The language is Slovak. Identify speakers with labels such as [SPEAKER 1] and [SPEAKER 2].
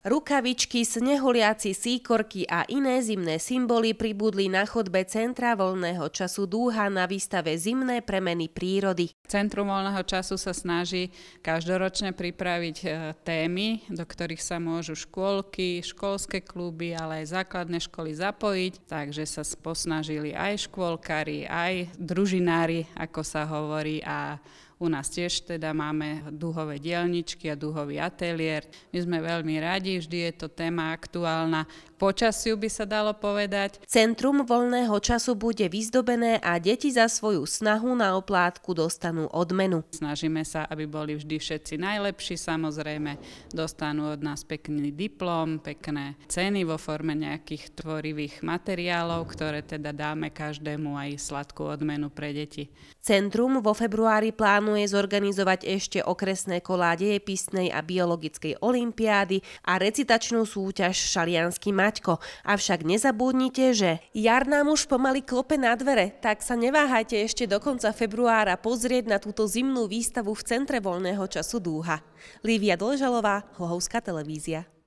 [SPEAKER 1] Rukavičky, sneholiaci, síkorky a iné zimné symboly pribudli na chodbe
[SPEAKER 2] Centra voľného času Dúha na výstave Zimné premeny prírody. Centrum voľného času sa snaží každoročne pripraviť e, témy, do ktorých sa môžu škôlky, školské kluby, ale aj základné školy zapojiť. Takže sa posnažili aj škôlkari, aj družinári, ako sa hovorí, a u nás tiež teda máme duhové dielničky a duhový ateliér. My sme veľmi radi, vždy je to téma aktuálna počasiu by sa dalo povedať. Centrum voľného času bude vyzdobené a deti za svoju snahu na oplátku dostanú odmenu. Snažíme sa, aby boli vždy všetci najlepší, samozrejme dostanú od nás pekný diplom, pekné ceny vo forme nejakých tvorivých materiálov, ktoré teda dáme každému aj sladkú odmenu pre deti.
[SPEAKER 1] Centrum vo februári plánuje zorganizovať ešte okresné kolá dejepisnej a biologickej olimpiády a recitačnú súťaž Šalianský mač Maťko. Avšak nezabudnite, že
[SPEAKER 3] jar nám už
[SPEAKER 1] pomaly klope na dvere, tak sa neváhajte ešte do konca februára pozrieť na túto zimnú výstavu v Centre voľného času Dúha. Lívia Dlžalová, Hohovská televízia.